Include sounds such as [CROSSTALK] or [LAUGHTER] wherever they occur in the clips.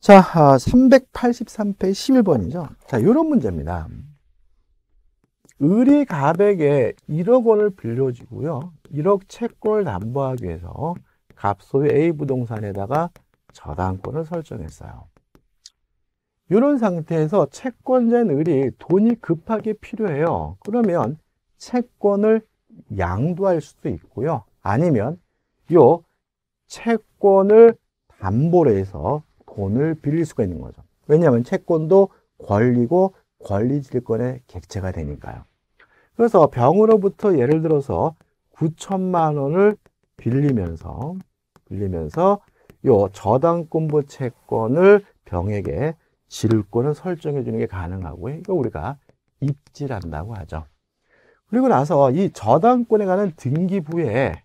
자, 383페 아, 11번이죠. 자, 이런 문제입니다. 을이 갑에게 1억 원을 빌려주고요. 1억 채권을 담보하기 위해서 갑소의 A 부동산에다가 저당권을 설정했어요. 이런 상태에서 채권자인 을이 돈이 급하게 필요해요. 그러면 채권을 양도할 수도 있고요. 아니면 요 채권을 담보로 해서 돈을 빌릴 수가 있는 거죠. 왜냐하면 채권도 권리고 권리질권의 객체가 되니까요. 그래서 병으로부터 예를 들어서 9천만 원을 빌리면서 빌리면서 요 저당권부 채권을 병에게 질권을 설정해 주는 게 가능하고 이거 우리가 입질한다고 하죠. 그리고 나서 이 저당권에 관한 등기부에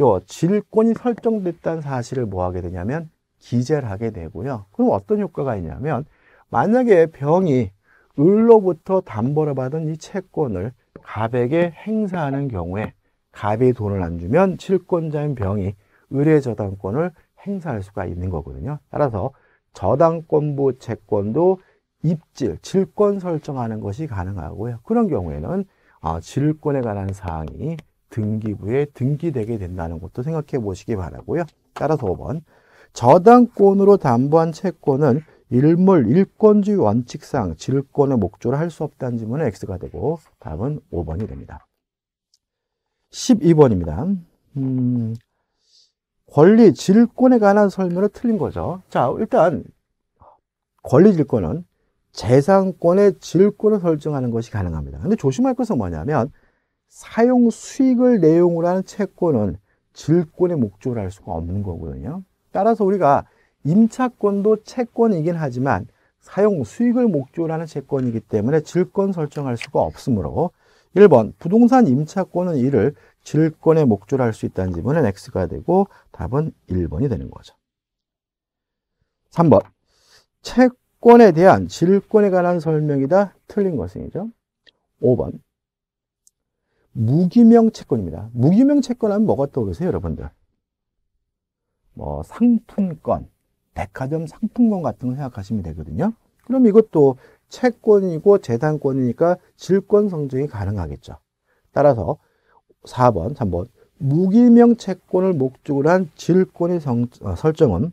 요 질권이 설정됐다는 사실을 뭐 하게 되냐면 기재를 하게 되고요. 그럼 어떤 효과가 있냐면 만약에 병이 을로부터 담보로 받은 이 채권을 갑에게 행사하는 경우에 갑이 돈을 안 주면 실권자인 병이 을의 저당권을 행사할 수가 있는 거거든요. 따라서 저당권부 채권도 입질, 질권 설정하는 것이 가능하고요. 그런 경우에는 아, 질권에 관한 사항이 등기부에 등기되게 된다는 것도 생각해 보시기 바라고요. 따라서 5번 저당권으로 담보한 채권은 일몰 일권주의 원칙상 질권의 목조를 할 수 없다는 질문은 X가 되고 답은 5번이 됩니다. 12번입니다. 음, 권리 질권에 관한 설명을 틀린 거죠. 자, 일단 권리 질권은 재산권의 질권을 설정하는 것이 가능합니다. 근데 조심할 것은 뭐냐면 사용 수익을 내용으로 하는 채권은 질권의 목조를 할 수가 없는 거거든요. 따라서 우리가 임차권도 채권이긴 하지만 사용 수익을 목적으로 하는 채권이기 때문에 질권 설정할 수가 없으므로 1번 부동산 임차권은 이를 질권의 목적으로 할 수 있다는 지문은 X가 되고 답은 1번이 되는 거죠. 3번 채권에 대한 질권에 관한 설명이다. 틀린 것은이죠. 5번 무기명 채권입니다. 무기명 채권 하면 뭐가 떠오르세요 여러분들? 뭐 상품권, 백화점 상품권 같은 걸 생각하시면 되거든요. 그럼 이것도 채권이고 재산권이니까 질권 성증이 가능하겠죠. 따라서 4번, 3번 무기명 채권을 목적으로 한 질권의 성, 어, 설정은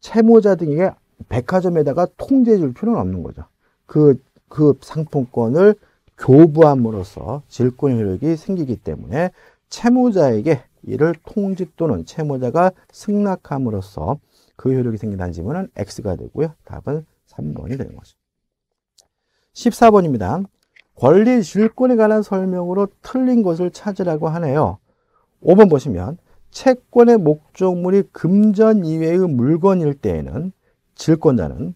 채무자 등에게 백화점에다가 통제해 줄 필요는 없는 거죠. 그, 그 상품권을 교부함으로써 질권 효력이 생기기 때문에 채무자에게 이를 통직 또는 채무자가 승낙함으로써 그 효력이 생긴다는 질문은 X가 되고요. 답은 3번이 되는 거죠. 14번입니다. 권리 질권에 관한 설명으로 틀린 것을 찾으라고 하네요. 5번 보시면 채권의 목적물이 금전 이외의 물건일 때에는 질권자는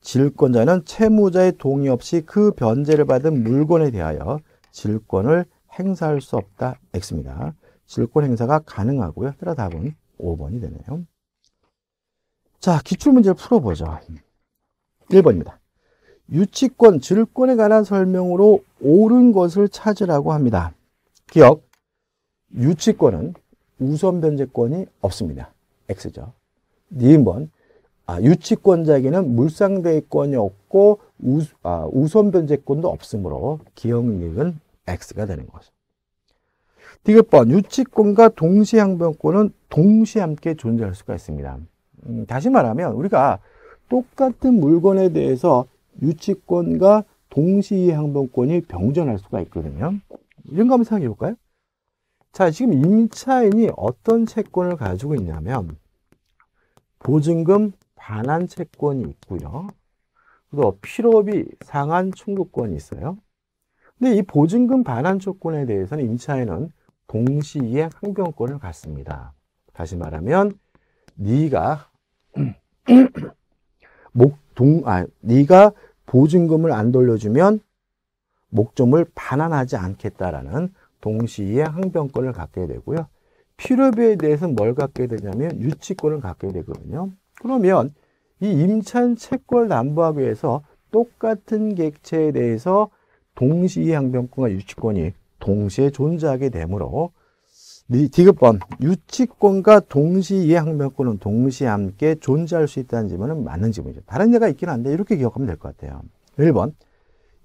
질권자는 채무자의 동의 없이 그 변제를 받은 물건에 대하여 질권을 행사할 수 없다. X입니다. 질권 행사가 가능하고요. 따라 답은 5번이 되네요. 자, 기출문제를 풀어보죠. 1번입니다. 유치권, 질권에 관한 설명으로 옳은 것을 찾으라고 합니다. 기억, 유치권은 우선 변제권이 없습니다. X죠. 2번, 아, 유치권자에게는 물상대권이 없고 우, 아, 우선 변제권도 없으므로 기억력은 X가 되는 거죠. 디귿번 유치권과 동시항변권은 동시에 함께 존재할 수가 있습니다. 음, 다시 말하면 우리가 똑같은 물건에 대해서 유치권과 동시항변권이 병존할 수가 있거든요. 이런 거 한번 생각해 볼까요? 자, 지금 임차인이 어떤 채권을 가지고 있냐면 보증금 반환 채권이 있고요. 또 필요비 상한 충족권이 있어요. 근데 이 보증금 반환 조건에 대해서는 임차인은 동시에 항변권을 갖습니다. 다시 말하면 네가 [CLEARS THROAT] 목동 아 네가 보증금을 안 돌려주면 목적을 반환하지 않겠다라는 동시이 항변권을 갖게 되고요. 필요비에 대해서는 뭘 갖게 되냐면 유치권을 갖게 되거든요. 그러면 이 임찬 채권 담보하기 위해서 똑같은 객체에 대해서 동시이 항변권과 유치권이 동시에 존재하게 되므로 디귿번 유치권과 동시에 항변권은 동시에 함께 존재할 수 있다는 질문은 맞는 질문이죠. 다른 예가 있긴 한데 이렇게 기억하면 될 것 같아요. 1번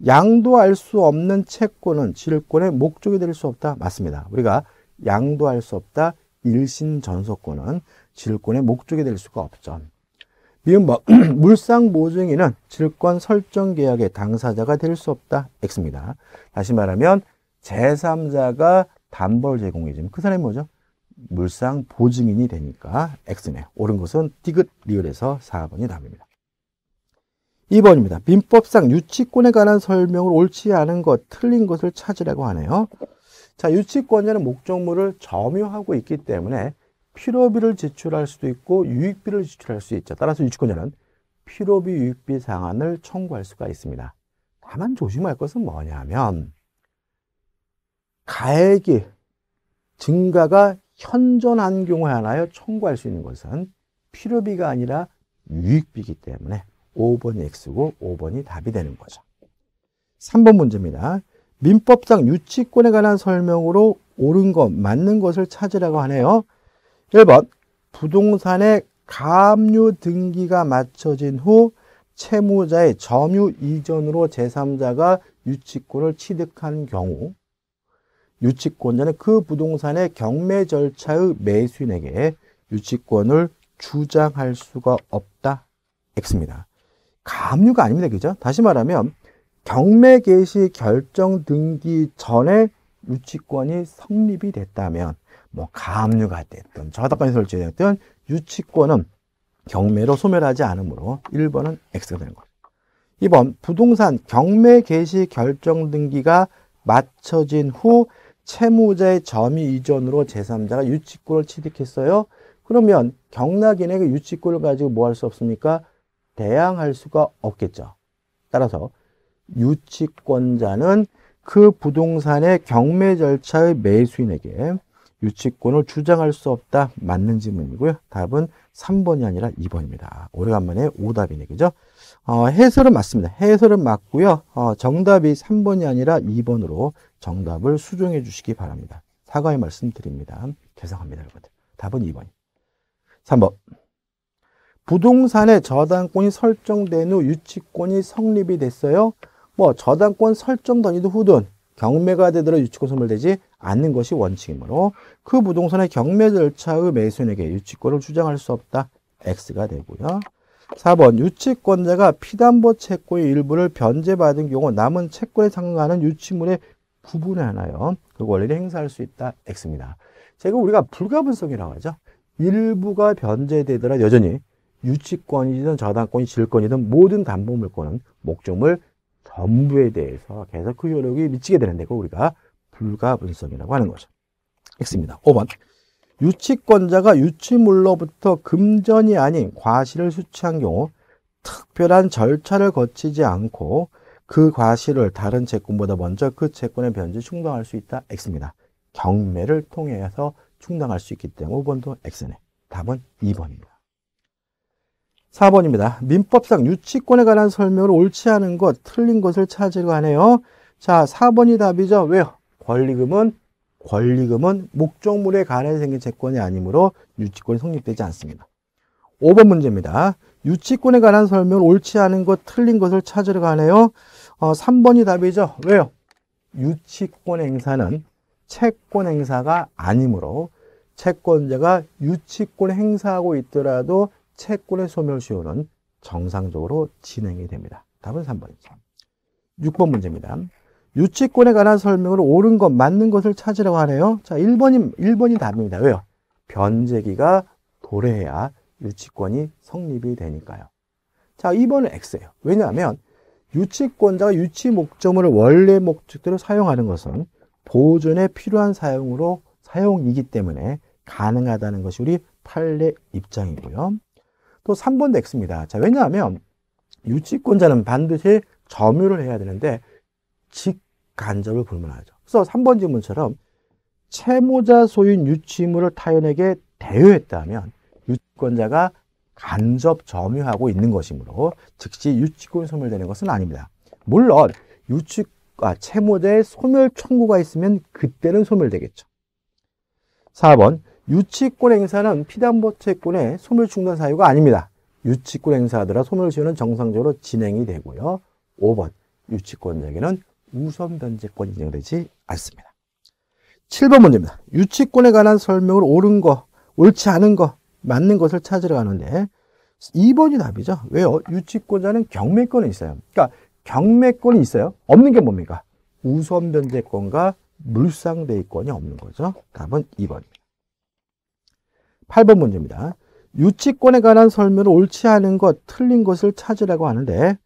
양도할 수 없는 채권은 질권의 목적이 될 수 없다. 맞습니다. 우리가 양도할 수 없다. 일신 전속권은 질권의 목적이 될 수가 없죠. 미음 [CLEARS THROAT] 물상 보증인은 질권 설정 계약의 당사자가 될 수 없다. X입니다. 다시 말하면 제3자가 담보를 제공해주면 그 사람이 뭐죠? 물상 보증인이 되니까 X네요. 옳은 것은 디귿 리을에서 4번이 답입니다. 2번입니다. 민법상 유치권에 관한 설명을 옳지 않은 것, 틀린 것을 찾으라고 하네요. 자, 유치권자는 목적물을 점유하고 있기 때문에 필요비를 제출할 수도 있고 유익비를 제출할수 있죠. 따라서 유치권자는 필요비 유익비 상한을 청구할 수가 있습니다. 다만 조심할 것은 뭐냐면 가액이 증가가 현존한 경우에 하나요? 청구할 수 있는 것은 필요비가 아니라 유익비이기 때문에 5번이 X고 5번이 답이 되는 거죠. 3번 문제입니다. 민법상 유치권에 관한 설명으로 옳은 것, 맞는 것을 찾으라고 하네요. 1번 부동산의 감압류 등기가 맞춰진 후 채무자의 점유 이전으로 제3자가 유치권을 취득한 경우 유치권자는 그 부동산의 경매 절차의 매수인에게 유치권을 주장할 수가 없다. X입니다. 가압가 아닙니다. 그죠? 다시 말하면 경매 개시 결정 등기 전에 유치권이 성립이 됐다면 뭐가압가 됐든 저작권이 설치됐든 유치권은 경매로 소멸하지 않으므로 1번은 X가 되는 거예 2번 부동산 경매 개시 결정 등기가 맞춰진 후 채무자의 점의 이전으로 제3자가 유치권을 취득했어요. 그러면 경락인에게 유치권을 가지고 뭐 할 수 없습니까? 대항할 수가 없겠죠. 따라서 유치권자는 그 부동산의 경매 절차의 매수인에게 유치권을 주장할 수 없다. 맞는 질문이고요. 답은 3번이 아니라 2번입니다. 오래간만에 오답이네. 그죠? 어, 해설은 맞습니다. 해설은 맞고요. 어, 정답이 3번이 아니라 2번으로 정답을 수정해 주시기 바랍니다. 사과의 말씀 드립니다. 죄송합니다, 여러분들. 답은 2번. 3번. 부동산의 저당권이 설정된 후 유치권이 성립이 됐어요. 뭐 저당권 설정 전이도 후든 경매가 되더라 유치권 소멸되지 않는 것이 원칙이므로 그 부동산의 경매 절차의 매수인에게 유치권을 주장할 수 없다. X가 되고요. 4번 유치권자가 피담보 채권의 일부를 변제받은 경우 남은 채권에 상응하는 유치물의 구분해 하나요. 그 원리를 행사할 수 있다 x입니다. 제가 우리가 불가분성이라고 하죠. 일부가 변제되더라 여전히 유치권이든 저당권이 질권이든 모든 담보물권은 목적물 전부에 대해서 계속 그 효력이 미치게 되는데 그 우리가 불가분성이라고 하는 거죠. x입니다. 5번 유치권자가 유치물로부터 금전이 아닌 과실을 수취한 경우 특별한 절차를 거치지 않고 그 과실을 다른 채권보다 먼저 그 채권의 변제 충당할 수 있다 X입니다. 경매를 통해서 충당할 수 있기 때문에 5번도 X네. 답은 2번입니다. 4번입니다. 민법상 유치권에 관한 설명을 옳지 않은 것, 틀린 것을 찾으려 하네요. 자, 4번이 답이죠. 왜요? 권리금은 권리금은 목적물에 관해 생긴 채권이 아니므로 유치권이 성립되지 않습니다. 5번 문제입니다. 유치권에 관한 설명을 옳지 않은 것, 틀린 것을 찾으러 가네요. 어, 3번이 답이죠. 왜요? 유치권 행사는 채권 행사가 아니므로 채권자가 유치권 행사하고 있더라도 채권의 소멸시효는 정상적으로 진행이 됩니다. 답은 3번이죠. 6번 문제입니다. 유치권에 관한 설명으로 옳은 것, 맞는 것을 찾으라고 하네요. 자, 1번이, 1번이 답입니다. 왜요? 변제기가 도래해야 유치권이 성립이 되니까요. 자, 2번은 X예요. 왜냐하면 유치권자가 유치 목적물을 원래 목적대로 사용하는 것은 보존에 필요한 사용으로 사용이기 때문에 가능하다는 것이 우리 판례 입장이고요. 또 3번도 X입니다. 자, 왜냐하면 유치권자는 반드시 점유를 해야 되는데 직간접을 불문하죠. 그래서 3번 질문처럼 채무자 소유인 유치물을 타인에게 대여했다면 유치권자가 간접 점유하고 있는 것이므로 즉시 유치권 이 소멸되는 것은 아닙니다. 물론 유치 아, 채무자의 소멸 청구가 있으면 그때는 소멸되겠죠. 4번 유치권 행사는 피담보 채권의 소멸 중단 사유가 아닙니다. 유치권 행사하더라 소멸 시효는 정상적으로 진행이 되고요. 5번 유치권자에게는 우선 변제권 인정되지 않습니다. 7번 문제입니다. 유치권에 관한 설명을 옳은 거, 옳지 않은 거, 맞는 것을 찾으러 가는데 2번이 답이죠. 왜요? 유치권자는 경매권이 있어요. 그러니까 경매권이 있어요. 없는 게 뭡니까? 우선 변제권과 물상대위권이 없는 거죠. 답은 2번입니다. 8번 문제입니다. 유치권에 관한 설명을 옳지 않은 것, 틀린 것을 찾으라고 하는데 [CLEARS THROAT]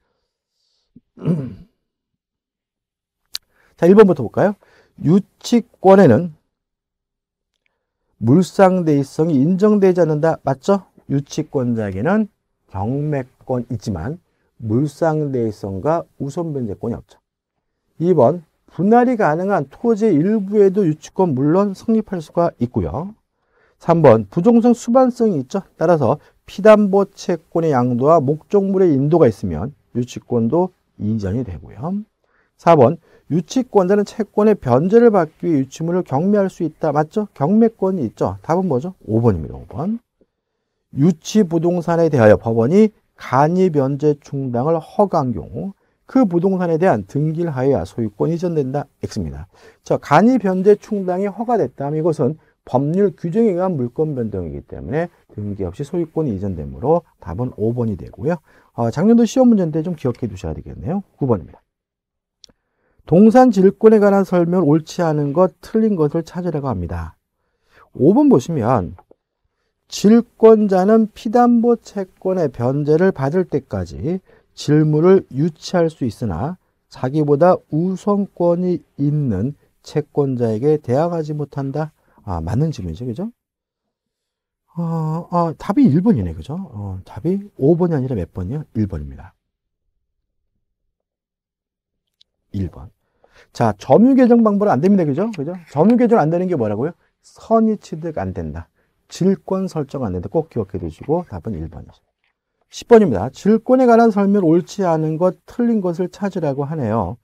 자, 1번부터 볼까요? 유치권에는 물상대의성이 인정되지 않는다. 맞죠? 유치권자에게는 경매권 있지만 물상대의성과 우선변제권이 없죠. 2번 분할이 가능한 토지 의 일부에도 유치권 물론 성립할 수가 있고요. 3번 부정성 수반성이 있죠. 따라서 피담보 채권의 양도와 목적물의 인도가 있으면 유치권도 이전이 되고요. 4번 유치권자는 채권의 변제를 받기 위해 유치물을 경매할 수 있다. 맞죠? 경매권이 있죠. 답은 뭐죠? 5번입니다. 5번. 유치 부동산에 대하여 법원이 간이 변제 충당을 허가한 경우 그 부동산에 대한 등기를 하여야 소유권이 이전된다. X입니다. 자, 간이 변제 충당이 허가됐다면 이것은 법률 규정에 의한 물권 변동이기 때문에 등기 없이 소유권이 이전되므로 답은 5번이 되고요. 어, 작년도 시험 문제인데 좀 기억해 두셔야 되겠네요. 9번입니다. 동산 질권에 관한 설명 옳지 않은 것, 틀린 것을 찾으라고 합니다. 5번 보시면 질권자는 피담보 채권의 변제를 받을 때까지 질문을 유치할 수 있으나 자기보다 우선권이 있는 채권자에게 대항하지 못한다. 아, 맞는 질문이죠. 그죠? 어, 아, 답이 1번이네. 그죠? 어, 답이 5번이 아니라 몇 번이요? 1번입니다. 1번. 자, 점유 계정 방법은 안 됩니다. 그죠? 그죠? 점유 계정 안 되는 게 뭐라고요? 선의 취득 안 된다. 질권 설정 안 된다. 꼭 기억해 두시고 답은 1번이죠. 10번입니다. 질권에 관한 설명 옳지 않은 것, 틀린 것을 찾으라고 하네요.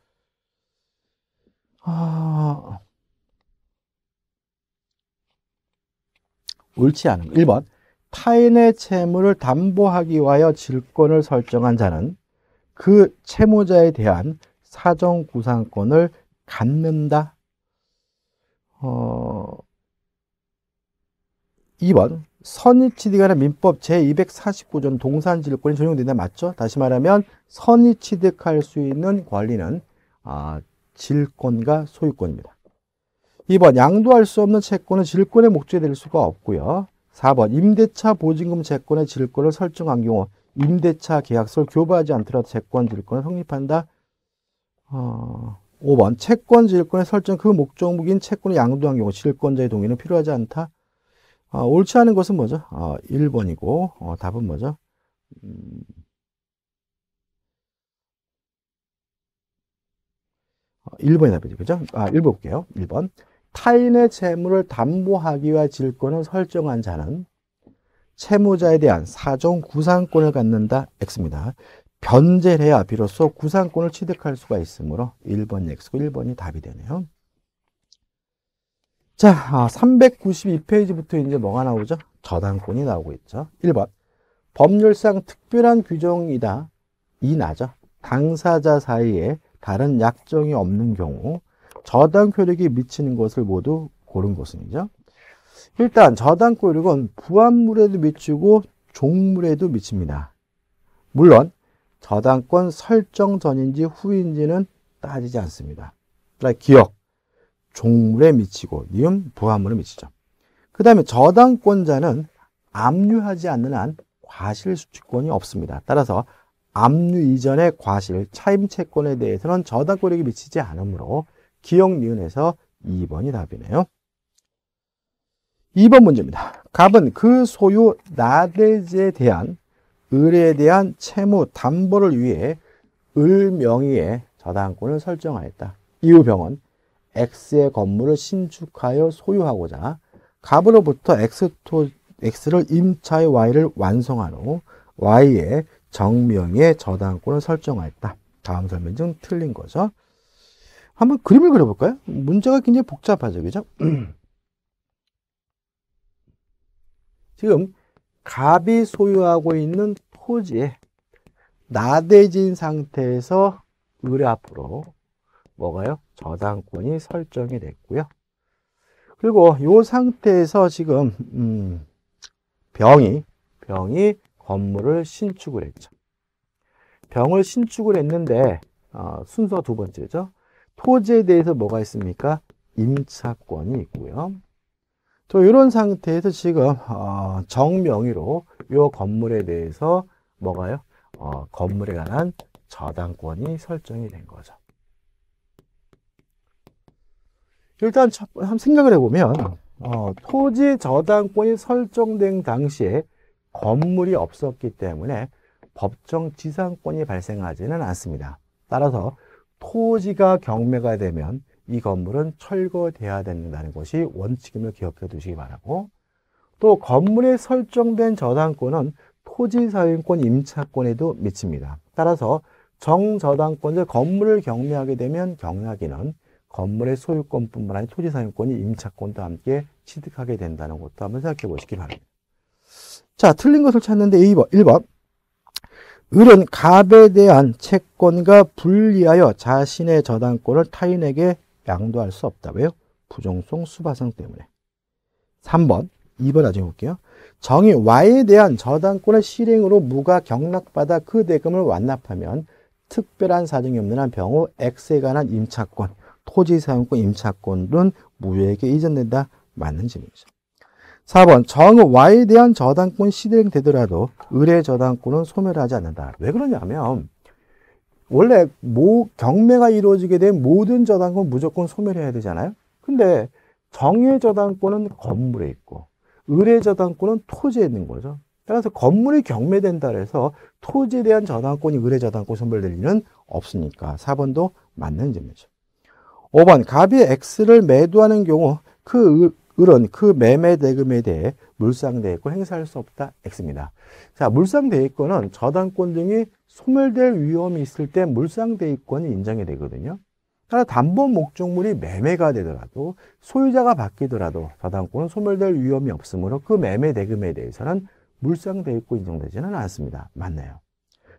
아... 옳지 않은 것. 1번. 타인의 채무를 담보하기 위하여 질권을 설정한 자는 그 채무자에 대한 사정 구상권을 갖는다. 어, 2번 선의치득에 관 민법 제249전 동산지휘권이 적용된다 맞죠? 다시 말하면 선의취득할 수 있는 권리는 아, 질권과 소유권입니다. 2번 양도할 수 없는 채권은 질권의 목적이 될 수가 없고요. 4번 임대차 보증금 채권의 질권을 설정한 경우 임대차 계약서를 교부하지 않더라도 채권 질권을 성립한다. 어, 5번 채권 질권의 설정 그 목적목인 채권의 양도한 경우 질권자의 동의는 필요하지 않다. 어, 옳지 않은 것은 뭐죠? 어, 아, 1번이고 어, 답은 뭐죠? 음, 어, 아, 1번이 답이죠. 그죠? 아, 1번 볼게요. 1번. 타인의 채무를 담보하기 위하 질권을 설정한 자는 채무자에 대한 사정 구상권을 갖는다. X입니다. 변제 해야 비로소 구상권을 취득할 수가 있으므로 1번이 X고 1번이 답이 되네요. 자, 392페이지부터 아, 이제 뭐가 나오죠? 저당권이 나오고 있죠. 1번. 법률상 특별한 규정이다. 이 나죠. 당사자 사이에 다른 약정이 없는 경우 저당 효력이 미치는 것을 모두 고른 것은이죠. 일단 저당권 효력은 부합물에도 미치고 종물에도 미칩니다. 물론 저당권 설정 전인지 후인지는 따지지 않습니다. 기억, 종물에 미치고 니은 부화물에 미치죠. 그 다음에 저당권자는 압류하지 않는 한 과실 수취권이 없습니다. 따라서 압류 이전의 과실, 차임채권에 대해서는 저당권력이 미치지 않으므로 기억 니은에서 2번이 답이네요. 2번 문제입니다. 갑은 그 소유 나대지에 대한 을에 대한 채무 담보를 위해 을 명의의 저당권을 설정하였다. 이후 병은 X의 건물을 신축하여 소유하고자 갑으로부터 X토, X를 임차의 Y를 완성한 후 Y의 정명의 저당권을 설정하였다. 다음 설명 중 틀린 거죠. 한번 그림을 그려볼까요? 문제가 굉장히 복잡하죠. 그죠? [CLEARS THROAT] 지금 갑이 소유하고 있는 토지에 나대진 상태에서 을 앞으로 뭐가요? 저당권이 설정이 됐고요. 그리고 이 상태에서 지금 음 병이 병이 건물을 신축을 했죠. 병을 신축을 했는데 어 순서 두 번째죠. 토지에 대해서 뭐가 있습니까? 임차권이 있고요. 또 이런 상태에서 지금 어, 정명의로 이 건물에 대해서 뭐가요? 어, 건물에 관한 저당권이 설정이 된 거죠. 일단 한 생각을 해보면 어, 토지 저당권이 설정된 당시에 건물이 없었기 때문에 법정 지상권이 발생하지는 않습니다. 따라서 토지가 경매가 되면 이 건물은 철거돼야 된다는 것이 원칙임을 기억해 두시기 바라고 또 건물에 설정된 저당권은 토지 사용권 임차권에도 미칩니다. 따라서 정저당권자 건물을 경매하게 되면 경하기는 건물의 소유권뿐만 아니라 토지 사용권이 임차권도 함께 취득하게 된다는 것도 한번 생각해 보시기 바랍니다. 자, 틀린 것을 찾는데 2번, 1번. 을은 갑에 대한 채권과 분리하여 자신의 저당권을 타인에게 양도할 수 없다. 왜요? 부정성 수바상 때문에. 3번, 2번 나중에 볼게요. 정이 Y에 대한 저당권의 실행으로 무가 경락받아 그 대금을 완납하면 특별한 사정이 없는 한 병호 X에 관한 임차권, 토지 사용권 임차권은 무효에게 이전된다. 맞는 질문이죠. 4번 정의 Y에 대한 저당권 실행되더라도 의뢰 저당권은 소멸하지 않는다. 왜 그러냐면 원래 모, 경매가 이루어지게 된 모든 저당권 무조건 소멸해야 되잖아요. 근데 정의 저당권은 건물에 있고 의뢰 저당권은 토지에 있는 거죠. 따라서 건물이 경매된다 해서 토지에 대한 저당권이 의뢰 저당권 소멸될 일은 없으니까 4번도 맞는 점이죠. 5번 갑이 X를 매도하는 경우 그 을은 그 매매 대금에 대해 물상대액권 행사할 수 없다 X입니다. 자, 물상대액권은 저당권 등이 소멸될 위험이 있을 때 물상대액권이 인정이 되거든요. 따라 담보 목적물이 매매가 되더라도 소유자가 바뀌더라도 저당권은 소멸될 위험이 없으므로 그 매매 대금에 대해서는 물상대액권 인정되지는 않습니다. 맞나요?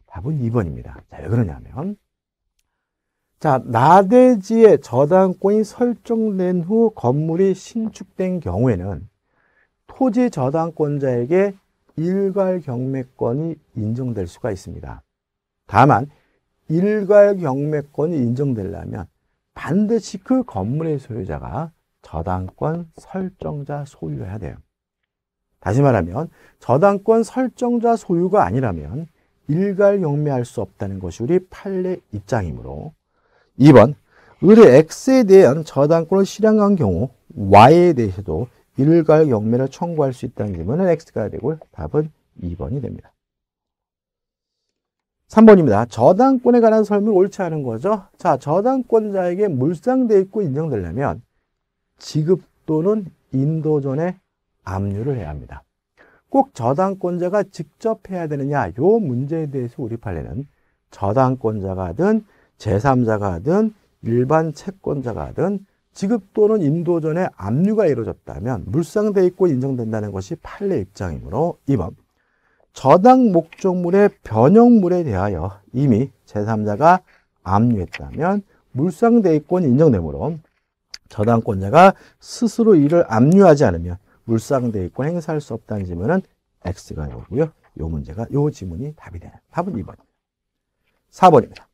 답은 2번입니다. 자, 왜 그러냐면 자, 나대지에 저당권이 설정된 후 건물이 신축된 경우에는 토지 저당권자에게 일괄 경매권이 인정될 수가 있습니다. 다만 일괄 경매권이 인정되려면 반드시 그 건물의 소유자가 저당권 설정자 소유해야 돼요. 다시 말하면 저당권 설정자 소유가 아니라면 일괄 경매할 수 없다는 것이 우리 판례 입장이므로 2번 을의 x에 대한 저당권을 실행한 경우 y에 대해서도 일괄 경매를 청구할 수 있다는 점은 x가 되고 답은 2번이 됩니다. 3번입니다. 저당권에 관한 설명이 옳지 않은 거죠. 자, 저당권자에게 물상대있고 인정되려면 지급 또는 인도 전에 압류를 해야 합니다. 꼭 저당권자가 직접 해야 되느냐 이 문제에 대해서 우리 판례는 저당권자가 든 제3자가 하든 일반 채권자가 하든 지급 또는 인도 전에 압류가 이루어졌다면 물상돼 있고 인정된다는 것이 판례 입장이므로 2번 저당 목적물의 변형물에 대하여 이미 제3자가 압류했다면 물상대입권 인정되므로 저당권자가 스스로 이를 압류하지 않으면 물상대입권 행사할 수 없다는 지문은 X가 요고요. 요 문제가 요 지문이 답이 되는 답은 2번입니다. 4번입니다.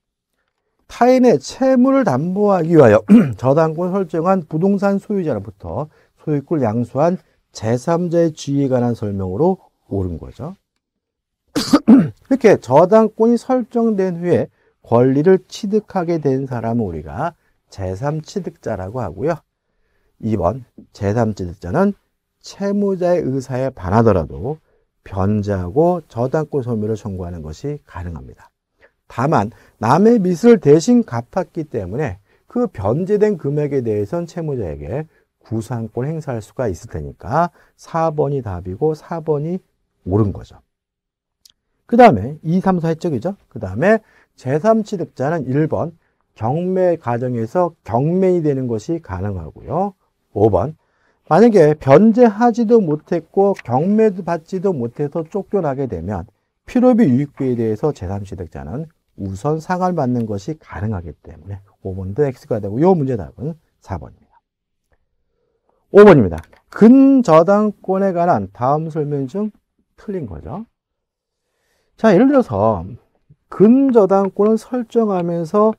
타인의 채무를 담보하기 위하여 [CLEARS THROAT] 저당권 설정한 부동산 소유자로부터 소유권을 양수한 제3자의 지위에 관한 설명으로 옳은 거죠. [CLEARS THROAT] 이렇게 저당권이 설정된 후에 권리를 취득하게 된 사람은 우리가 제3취득자라고 하고요. 2번 제3취득자는 채무자의 의사에 반하더라도 변제하고 저당권 소멸을 청구하는 것이 가능합니다. 다만 남의 빚을 대신 갚았기 때문에 그 변제된 금액에 대해선 채무자에게 구상권 행사할 수가 있을 테니까 4번이 답이고 4번이 옳은 거죠. 그 다음에 2, 3, 4 해적이죠. 그 다음에 제3취득자는 1번 경매 과정에서 경매이 되는 것이 가능하고요. 5번 만약에 변제하지도 못했고 경매도 받지도 못해서 쫓겨나게 되면 필요비 유익비에 대해서 제3취득자는 우선 상을 받는 것이 가능하기 때문에 5번도 X가 되고 요 문제 답은 4번입니다. 5번입니다. 근저당권에 관한 다음 설명 중 틀린 거죠. 자, 예를 들어서 근저당권을 설정하면서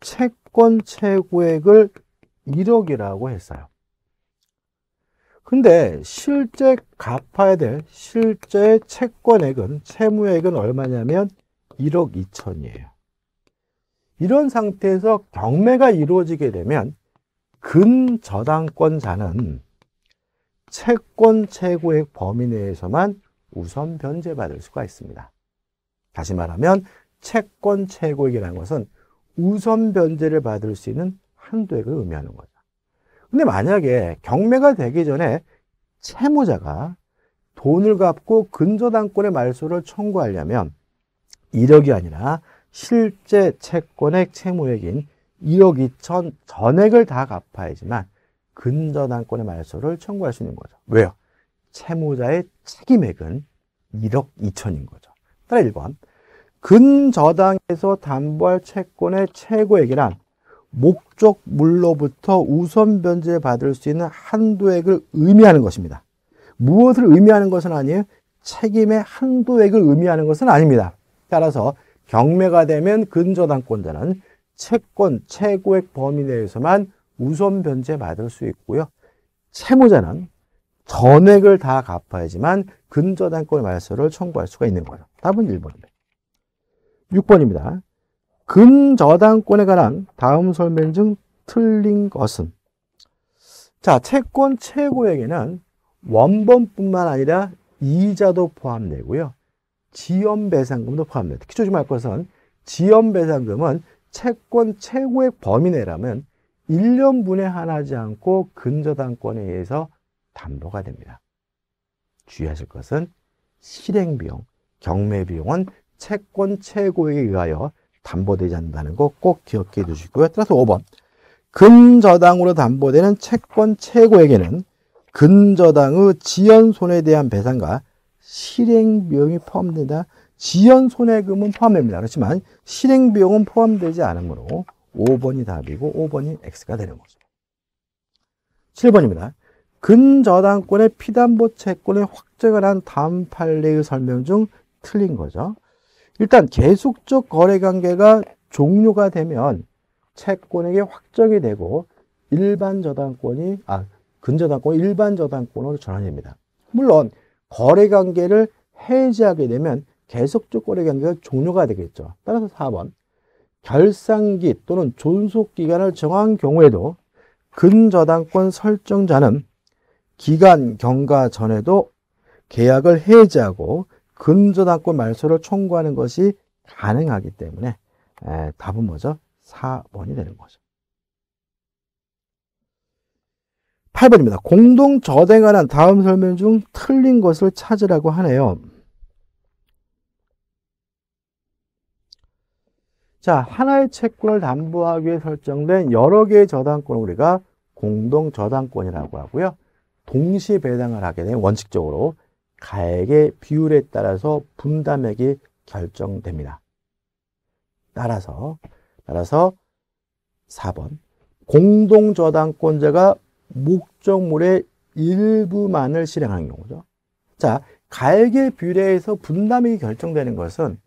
채권 채고액을 1억이라고 했어요. 근데 실제 갚아야 될 실제 채권액은 채무액은 얼마냐면 1억 2천이에요. 이런 상태에서 경매가 이루어지게 되면 근저당권자는 채권 최고액 범위 내에서만 우선 변제받을 수가 있습니다. 다시 말하면 채권 최고액이라는 것은 우선 변제를 받을 수 있는 한도액을 의미하는 거죠. 근데 만약에 경매가 되기 전에 채무자가 돈을 갚고 근저당권의 말소를 청구하려면 1억이 아니라 실제 채권액 채무액인 1억 2천 전액을 다 갚아야지만 근저당권의 말소를 청구할 수 있는 거죠. 왜요? 채무자의 책임액은 1억 2천인 거죠. 따라 1번. 근저당에서 담보할 채권의 최고액이란 목적물로부터 우선 변제받을 수 있는 한도액을 의미하는 것입니다. 무엇을 의미하는 것은 아니에요. 책임의 한도액을 의미하는 것은 아닙니다. 따라서 경매가 되면 근저당권자는 채권 최고액 범위 내에서만 우선 변제받을 수 있고요. 채무자는 전액을 다 갚아야지만 근저당권 말소를 청구할 수가 있는 거예 답은 1번입니다. 6번입니다. 근저당권에 관한 다음 설명 중 틀린 것은 자 채권 최고액에는 원본뿐만 아니라 이자도 포함되고요. 지연배상금도 포함됩니다. 특히 조심할 것은 지연배상금은 채권 최고액 범위 내라면 1년분에 한하지 않고 근저당권에 의해서 담보가 됩니다. 주의하실 것은 실행비용, 경매비용은 채권 최고액에 의하여 담보되지 않는다는 거 꼭 기억해 두시고요. 따라서 5번. 근저당으로 담보되는 채권 최고액에는 근저당의 지연 손에 대한 배상과 실행비용이 포함된다. 지연 손해금은 포함됩니다. 그렇지만 실행비용은 포함되지 않으므로 5번이 답이고 5번이 X가 되는 거죠. 7번입니다. 근저당권의 피담보 채권을 확정을 한 다음 판례의 설명 중 틀린 거죠. 일단 계속적 거래 관계가 종료가 되면 채권에게 확정이 되고 일반 저당권이 아 근저당권 일반 저당권으로 전환됩니다. 물론 거래 관계를 해지하게 되면 계속적 거래 관계가 종료가 되겠죠. 따라서 4번 결상기 또는 존속 기간을 정한 경우에도 근저당권 설정자는 기간 경과 전에도 계약을 해지하고 근저당권 말소를 청구하는 것이 가능하기 때문 에, 답은 뭐죠? 4번이 되는 거죠. 8번입니다. 공동 저에 관한 다음 설명 중 틀린 것을 찾으라고 하네요. 자, 하나의 채권을 담보하기 위해 설정된 여러 개의 저당권을 우리가 공동 저당권이라고 하고요. 동시 배당을 하게 되면 원칙적으로 가액의 비율에 따라서 분담액이 결정됩니다. 따라서 따라서 4번 공동 저당권자가 목적물의 일부만을 실행하는 경우죠. 자, 갈게 비례에서 분담이 결정되는 것은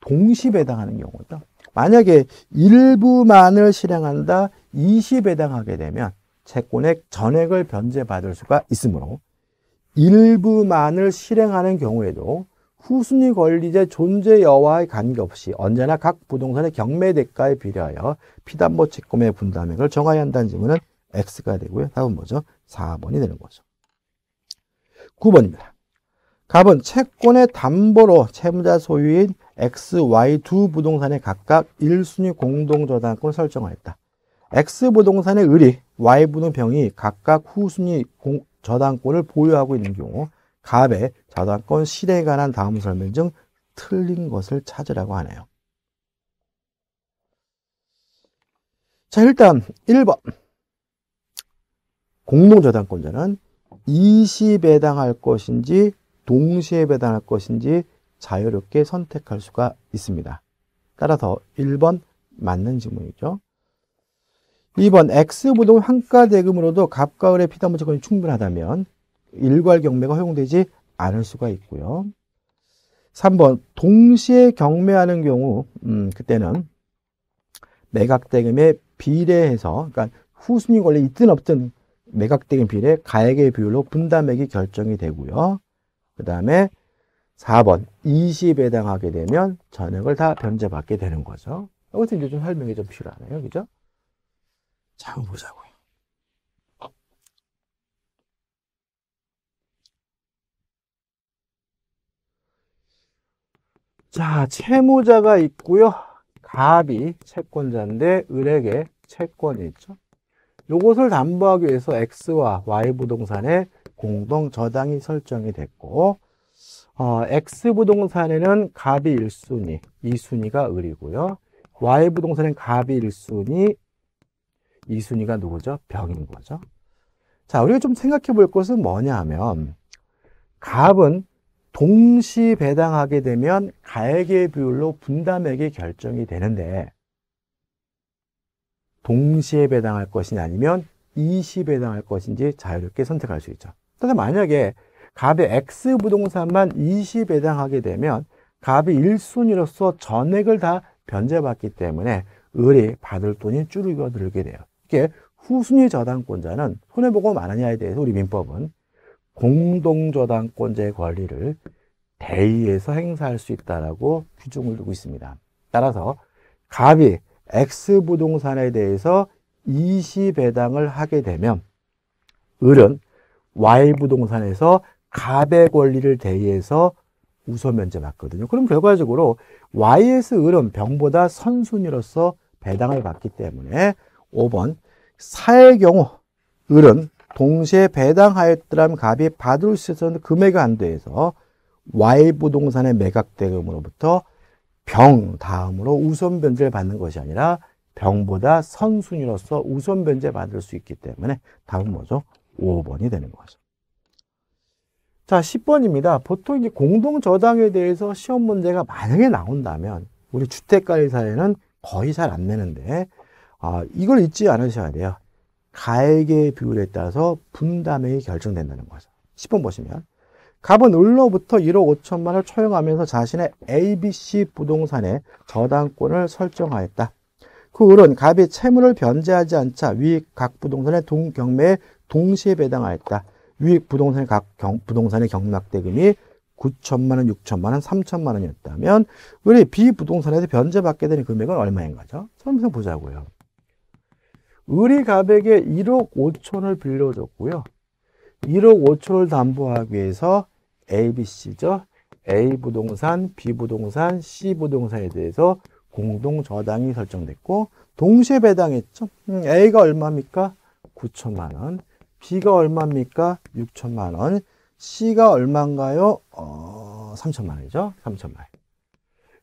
동시에 당하는 경우죠. 만약에 일부만을 실행한다 20에 당하게 되면 채권액 전액을 변제받을 수가 있으므로 일부만을 실행하는 경우에도 후순위 권리제 존재 여하에 관계없이 언제나 각 부동산의 경매 대가에 비례하여 피담보 채권의 분담액을 정하야 한다는 질문은 x가 되고요. 답은 뭐죠? 4번이 되는 거죠. 9번입니다. 갑은 채권의 담보로 채무자 소유인 X, Y 두 부동산에 각각 1순위 공동저당권을 설정하였다. X 부동산의 을이 Y 부동병이 각각 후순위 공, 저당권을 보유하고 있는 경우 갑의 저당권 실에 관한 다음 설명 중 틀린 것을 찾으라고 하네요. 자, 일단 1번. 공동저당권자는 2 0배당할 것인지 동시에 배당할 것인지 자유롭게 선택할 수가 있습니다. 따라서 1번 맞는 질문이죠. 2번 X부동 환가대금으로도 갑과 을의 피담보채권이 충분하다면 일괄 경매가 허용되지 않을 수가 있고요. 3번 동시에 경매하는 경우 음, 그때는 매각대금에 비례해서 그러니까 후순위 권리 있든 없든 매각된비율례 가액의 비율로 분담액이 결정이 되고요. 그 다음에 4번 20에 해당하게 되면 전액을 다 변제받게 되는 거죠. 여기서 이제 좀 설명이 좀 필요하네요. 그죠? 자, 한번 보자고요. 자, 채무자가 있고요. 갑이 채권자인데 을에게 채권이 있죠. 이것을 담보하기 위해서 X와 Y 부동산의 공동 저당이 설정이 됐고 어, X 부동산에는 갑이 1순위, 2순위가 을이고요. Y 부동산엔 갑이 1순위, 2순위가 누구죠? 병인 거죠. 자, 우리가 좀 생각해 볼 것은 뭐냐 하면 갑은 동시 배당하게 되면 가액의 비율로 분담액이 결정이 되는데 동시에 배당할 것이냐 아니면 이시 배당할 것인지 자유롭게 선택할 수 있죠. 그런데 만약에 갑의 X 부동산만 이시 배당하게 되면 갑이 1순위로서 전액을 다 변제받기 때문에 을이 받을 돈이 줄어들게 돼요. 이게 후순위 저당권자는 손해보고 많으냐에 대해서 우리 민법은 공동저당권자의 권리를 대의에서 행사할 수있다라 규정을 두고 있습니다. 따라서 갑이 X 부동산에 대해서 이시 배당을 하게 되면 을은 Y 부동산에서 갑의 권리를 대의해서 우선 면제받거든요. 그럼 결과적으로 YS 을은 병보다 선순위로서 배당을 받기 때문에 5번 사의 경우 을은 동시에 배당하였더라면 갑이 받을 수 있었던 금액이안돼해서 Y 부동산의 매각 대금으로부터 병 다음으로 우선 변제를 받는 것이 아니라 병보다 선순위로서 우선 변제 받을 수 있기 때문에 답은 뭐죠? 5번이 되는 거죠. 자, 10번입니다. 보통 이제 공동저당에 대해서 시험 문제가 만약에 나온다면 우리 주택관리사에는 거의 잘 안 내는데 아, 이걸 잊지 않으셔야 돼요. 가액의 비율에 따라서 분담액이 결정된다는 거죠. 10번 보시면 갑은 을로부터 1억 5천만을 처형하면서 자신의 ABC 부동산에 저당권을 설정하였다. 그 을은 갑이 채무를 변제하지 않자 위익 각 부동산의 동, 경매에 동시에 배당하였다. 위익 부동산의 각 경, 부동산의 경락대금이 9천만 원, 6천만 원, 3천만 원이었다면 을이 비 부동산에서 변제받게 되는 금액은 얼마인 거죠? 처음부터 보자고요. 을이 갑에게 1억 5천을 빌려줬고요. 1억 5천을 담보하기 위해서 ABC죠. A 부동산, B 부동산, C 부동산에 대해서 공동 저당이 설정됐고 동시에 배당했죠. 음, A가 얼마입니까? 9천만 원. B가 얼마입니까? 6천만 원. C가 얼마인가요? 어, 3천만 원이죠. 3천만 원.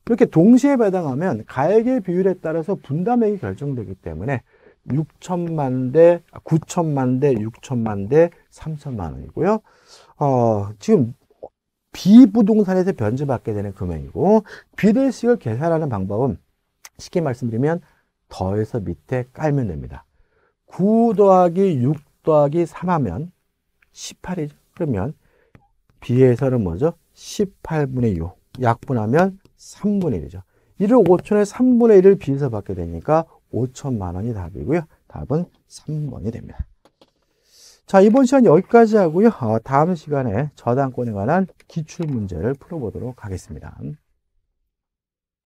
이렇게 동시에 배당하면 가액의 비율에 따라서 분담액이 결정되기 때문에 6천만 대, 9천만 아, 대, 6천만 대, 3천만 원이고요. 어, 지금 비부동산에서 변제받게 되는 금액이고 비례식을 계산하는 방법은 쉽게 말씀드리면 더해서 밑에 깔면 됩니다. 9 더하기 6 더하기 3 하면 18이죠. 그러면 비에서는 뭐죠? 18분의 6. 약분하면 3분의 1이죠. 1억 5천에 3분의 1을 비해서 받게 되니까 5천만 원이 답이고요. 답은 3번이 됩니다. 자, 이번 시간 여기까지 하고요. 어, 다음 시간에 저당권에 관한 기출 문제를 풀어보도록 하겠습니다.